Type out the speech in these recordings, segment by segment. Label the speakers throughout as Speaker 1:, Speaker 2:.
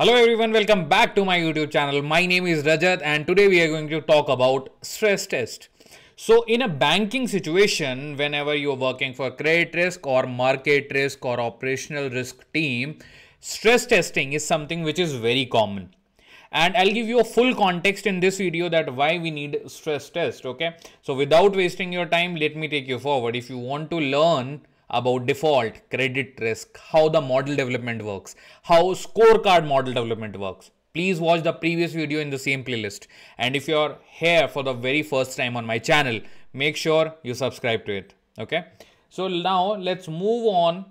Speaker 1: Hello everyone, welcome back to my YouTube channel. My name is Rajat and today we are going to talk about stress test. So in a banking situation, whenever you're working for credit risk or market risk or operational risk team, stress testing is something which is very common. And I'll give you a full context in this video that why we need stress test, okay? So without wasting your time, let me take you forward. If you want to learn about default, credit risk, how the model development works, how scorecard model development works. Please watch the previous video in the same playlist. And if you're here for the very first time on my channel, make sure you subscribe to it. Okay. So now let's move on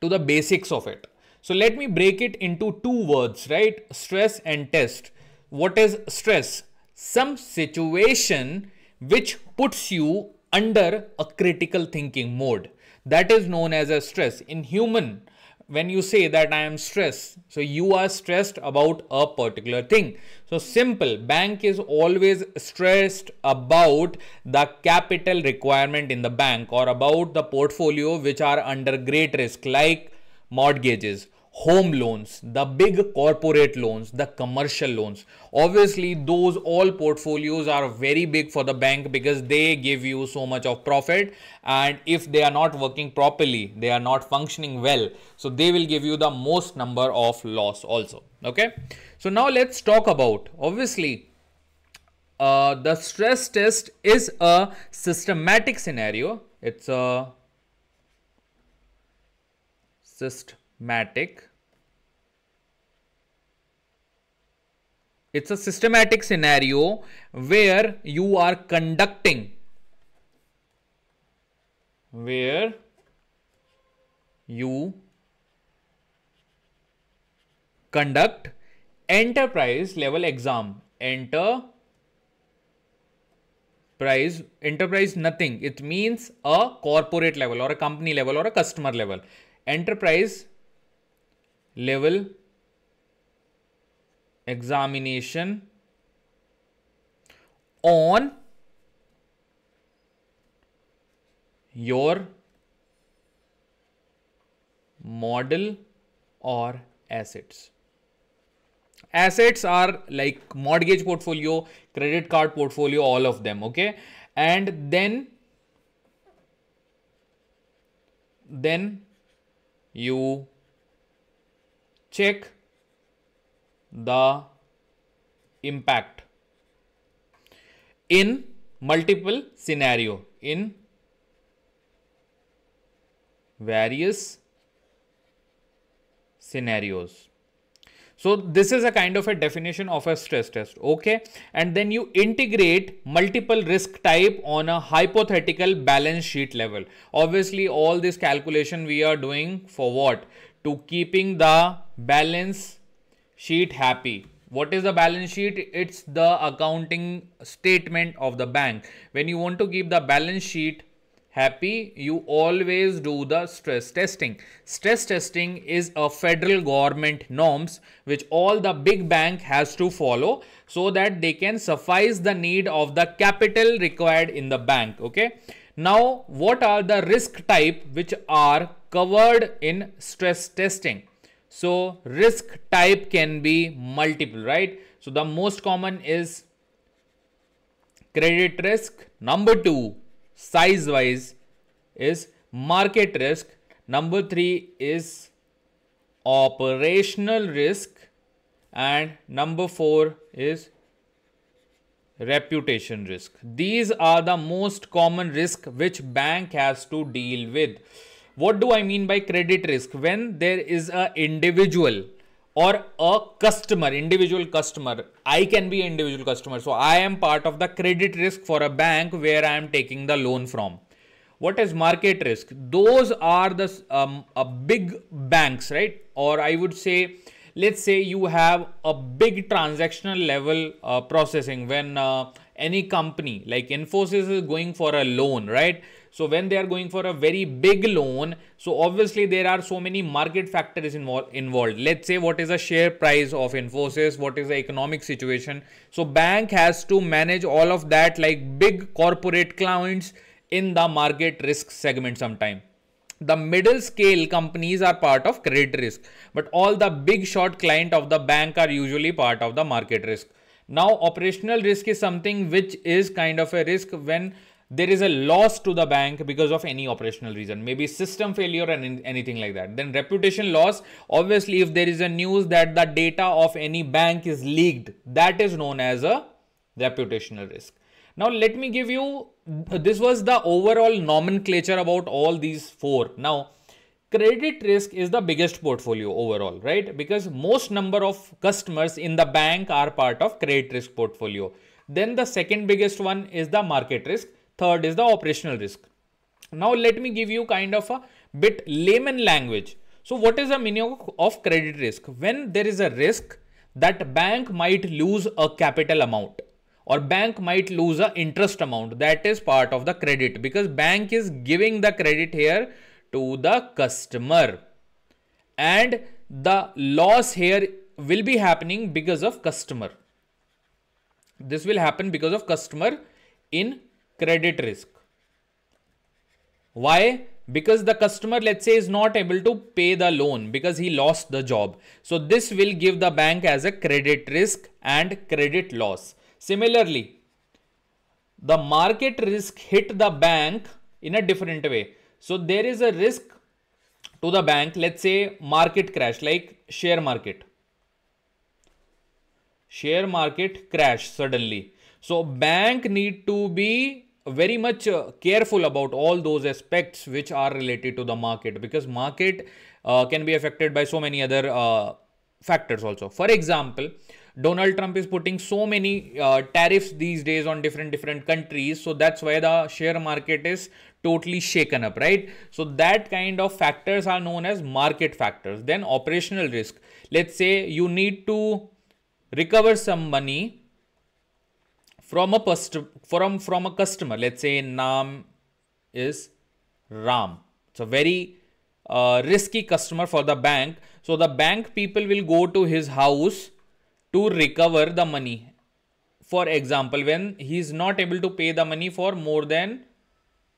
Speaker 1: to the basics of it. So let me break it into two words, right? Stress and test. What is stress? Some situation which puts you under a critical thinking mode. That is known as a stress. In human, when you say that I am stressed, so you are stressed about a particular thing. So simple, bank is always stressed about the capital requirement in the bank or about the portfolio which are under great risk like mortgages home loans, the big corporate loans, the commercial loans. Obviously, those all portfolios are very big for the bank because they give you so much of profit. And if they are not working properly, they are not functioning well. So they will give you the most number of loss also. Okay. So now let's talk about obviously uh, the stress test is a systematic scenario. It's a systematic It's a systematic scenario where you are conducting, where you conduct enterprise level exam. Enter price enterprise nothing it means a corporate level or a company level or a customer level enterprise level examination on your model or assets. Assets are like mortgage portfolio, credit card portfolio, all of them, okay? And then, then you check the impact in multiple scenario in various scenarios. So this is a kind of a definition of a stress test. Okay. And then you integrate multiple risk type on a hypothetical balance sheet level. Obviously all this calculation we are doing for what? To keeping the balance sheet happy what is the balance sheet it's the accounting statement of the bank when you want to keep the balance sheet happy you always do the stress testing stress testing is a federal government norms which all the big bank has to follow so that they can suffice the need of the capital required in the bank okay now what are the risk type which are covered in stress testing so risk type can be multiple, right? So the most common is credit risk. Number two, size wise is market risk. Number three is operational risk. And number four is reputation risk. These are the most common risk which bank has to deal with. What do I mean by credit risk? When there is a individual or a customer, individual customer, I can be individual customer. So I am part of the credit risk for a bank where I am taking the loan from. What is market risk? Those are the um, big banks, right? Or I would say let's say you have a big transactional level uh, processing when uh, any company like Infosys is going for a loan, right? So when they are going for a very big loan, so obviously there are so many market factors involved. involved. Let's say what is the share price of Infosys, what is the economic situation. So bank has to manage all of that like big corporate clients in the market risk segment sometime. The middle scale companies are part of credit risk, but all the big short client of the bank are usually part of the market risk. Now operational risk is something which is kind of a risk when there is a loss to the bank because of any operational reason, maybe system failure and anything like that. Then reputation loss, obviously if there is a news that the data of any bank is leaked, that is known as a reputational risk. Now let me give you, this was the overall nomenclature about all these four. Now credit risk is the biggest portfolio overall, right? Because most number of customers in the bank are part of credit risk portfolio. Then the second biggest one is the market risk. Third is the operational risk. Now let me give you kind of a bit layman language. So what is the meaning of credit risk? When there is a risk that bank might lose a capital amount or bank might lose a interest amount that is part of the credit because bank is giving the credit here to the customer and the loss here will be happening because of customer. This will happen because of customer in credit risk. Why? Because the customer, let's say, is not able to pay the loan because he lost the job. So, this will give the bank as a credit risk and credit loss. Similarly, the market risk hit the bank in a different way. So, there is a risk to the bank, let's say, market crash like share market. Share market crash suddenly. So, bank need to be very much uh, careful about all those aspects which are related to the market because market uh, can be affected by so many other uh, factors also for example donald trump is putting so many uh, tariffs these days on different different countries so that's why the share market is totally shaken up right so that kind of factors are known as market factors then operational risk let's say you need to recover some money from a from from a customer let's say nam is ram so very uh, risky customer for the bank so the bank people will go to his house to recover the money for example when he is not able to pay the money for more than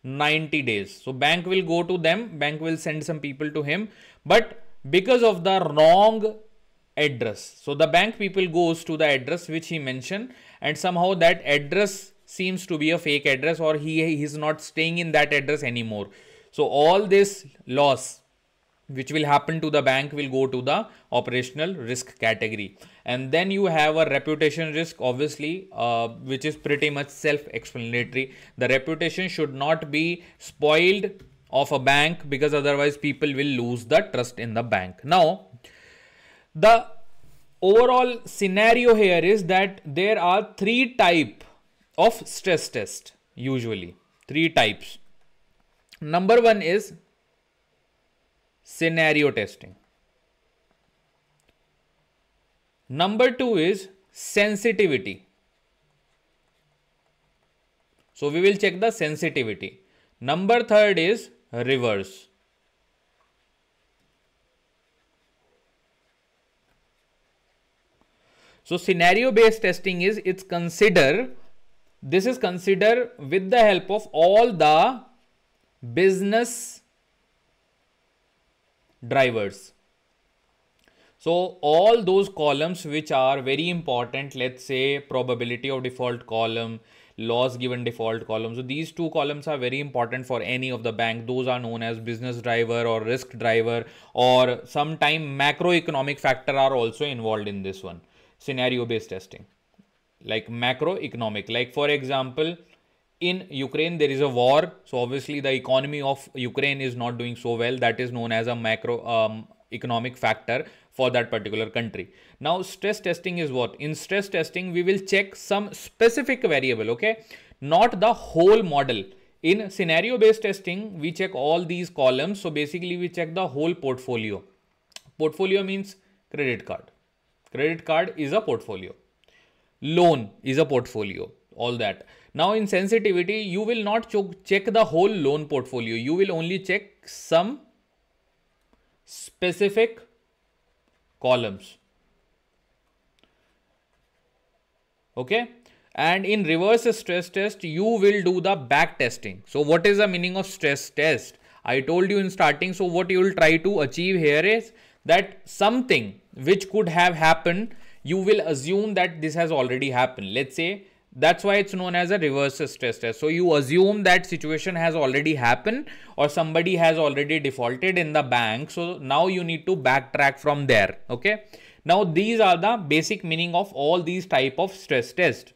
Speaker 1: 90 days so bank will go to them bank will send some people to him but because of the wrong address. So the bank people goes to the address which he mentioned and somehow that address seems to be a fake address or he is not staying in that address anymore. So all this loss which will happen to the bank will go to the operational risk category. And then you have a reputation risk, obviously, uh, which is pretty much self-explanatory. The reputation should not be spoiled of a bank because otherwise people will lose the trust in the bank. Now, the overall scenario here is that there are three type of stress test usually three types number one is scenario testing number two is sensitivity so we will check the sensitivity number third is reverse So scenario based testing is it's consider, this is consider with the help of all the business drivers. So all those columns which are very important, let's say probability of default column, loss given default column. So these two columns are very important for any of the bank. Those are known as business driver or risk driver or sometime macroeconomic factor are also involved in this one scenario based testing like macroeconomic like for example in ukraine there is a war so obviously the economy of ukraine is not doing so well that is known as a macro um, economic factor for that particular country now stress testing is what in stress testing we will check some specific variable okay not the whole model in scenario based testing we check all these columns so basically we check the whole portfolio portfolio means credit card Credit card is a portfolio. Loan is a portfolio. All that. Now in sensitivity, you will not check the whole loan portfolio. You will only check some specific columns. Okay. And in reverse stress test, you will do the back testing. So what is the meaning of stress test? I told you in starting. So what you will try to achieve here is that something which could have happened, you will assume that this has already happened. Let's say that's why it's known as a reverse stress test. So you assume that situation has already happened or somebody has already defaulted in the bank. So now you need to backtrack from there. Okay. Now these are the basic meaning of all these type of stress test.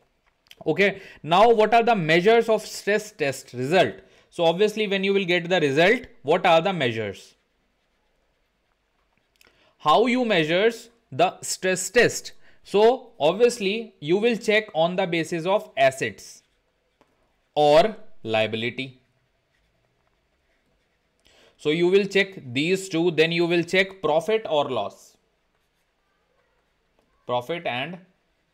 Speaker 1: Okay. Now what are the measures of stress test result? So obviously when you will get the result, what are the measures? how you measures the stress test. So obviously you will check on the basis of assets or liability. So you will check these two, then you will check profit or loss. Profit and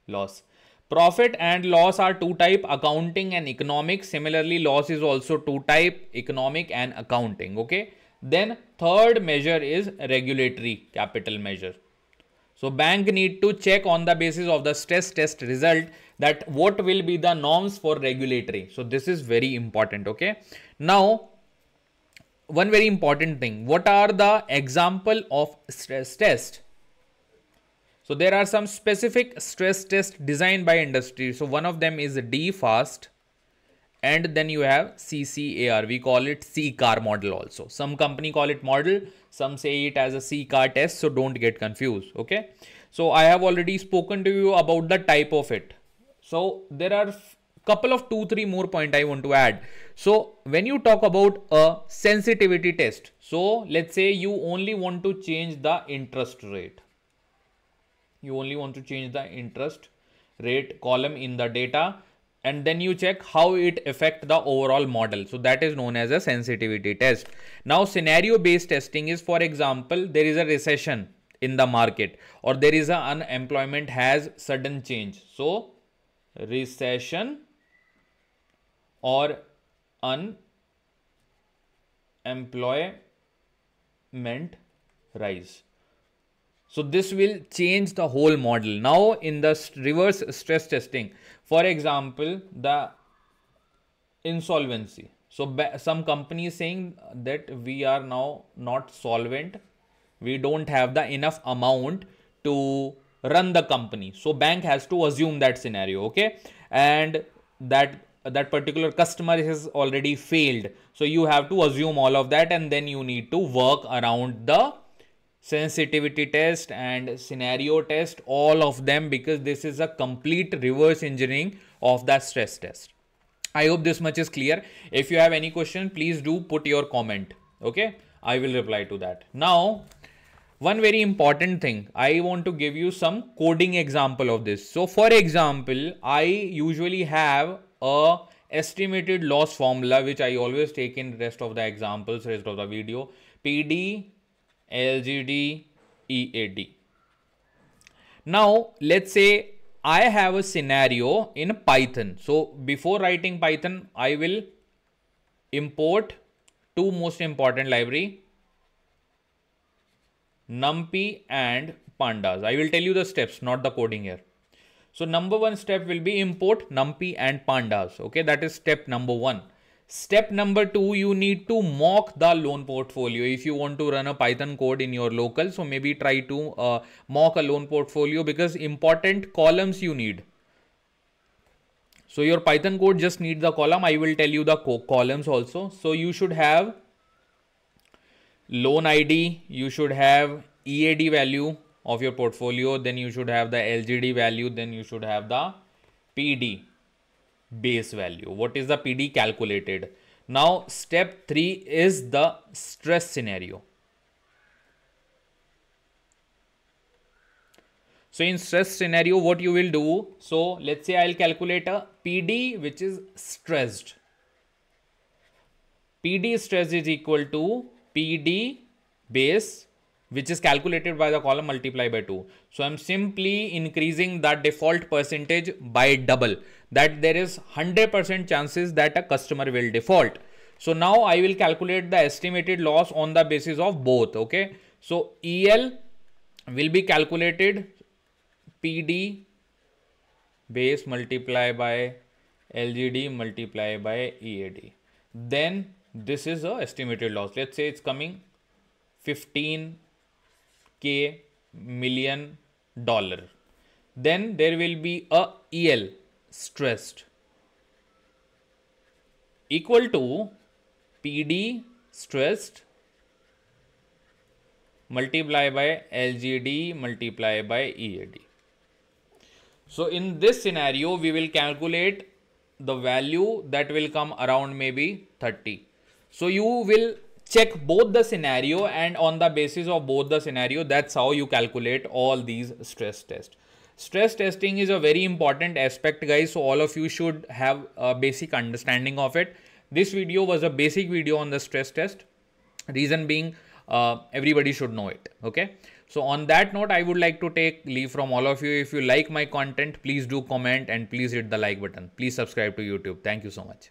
Speaker 1: loss. Profit and loss are two type, accounting and economic. Similarly, loss is also two type, economic and accounting. Okay. Then third measure is regulatory capital measure. So bank need to check on the basis of the stress test result that what will be the norms for regulatory. So this is very important. Okay. Now, one very important thing. What are the example of stress test? So there are some specific stress test designed by industry. So one of them is DFAST and then you have CCAR. We call it C-car model also. Some company call it model, some say it as a C-car test, so don't get confused, okay? So I have already spoken to you about the type of it. So there are couple of two, three more point I want to add. So when you talk about a sensitivity test, so let's say you only want to change the interest rate. You only want to change the interest rate column in the data and then you check how it affect the overall model. So that is known as a sensitivity test. Now scenario based testing is for example, there is a recession in the market or there is a unemployment has sudden change. So recession or unemployment rise. So this will change the whole model. Now in the reverse stress testing, for example, the insolvency. So some companies saying that we are now not solvent. We don't have the enough amount to run the company. So bank has to assume that scenario. Okay. And that that particular customer has already failed. So you have to assume all of that and then you need to work around the sensitivity test and scenario test, all of them because this is a complete reverse engineering of that stress test. I hope this much is clear. If you have any question, please do put your comment. Okay, I will reply to that. Now, one very important thing, I want to give you some coding example of this. So for example, I usually have a estimated loss formula, which I always take in rest of the examples, rest of the video, PD LGD EAD. Now let's say I have a scenario in Python. So before writing Python, I will import two most important library numpy and pandas. I will tell you the steps, not the coding here. So number one step will be import numpy and pandas. Okay, that is step number one. Step number two, you need to mock the loan portfolio. If you want to run a Python code in your local, so maybe try to uh, mock a loan portfolio because important columns you need. So your Python code just need the column. I will tell you the co columns also. So you should have loan ID, you should have EAD value of your portfolio, then you should have the LGD value, then you should have the PD base value. What is the PD calculated? Now, step three is the stress scenario. So in stress scenario, what you will do? So let's say I'll calculate a PD which is stressed. PD stress is equal to PD base which is calculated by the column multiplied by 2. So I'm simply increasing that default percentage by double that there is 100% chances that a customer will default. So now I will calculate the estimated loss on the basis of both. Okay. So EL will be calculated PD base multiply by LGD multiply by EAD. Then this is a estimated loss. Let's say it's coming 15 K million dollar. Then there will be a EL stressed equal to PD stressed multiply by LGD multiply by EAD. So in this scenario, we will calculate the value that will come around maybe 30. So you will check both the scenario and on the basis of both the scenario, that's how you calculate all these stress tests. Stress testing is a very important aspect guys. So all of you should have a basic understanding of it. This video was a basic video on the stress test. Reason being, uh, everybody should know it. Okay. So on that note, I would like to take leave from all of you. If you like my content, please do comment and please hit the like button. Please subscribe to YouTube. Thank you so much.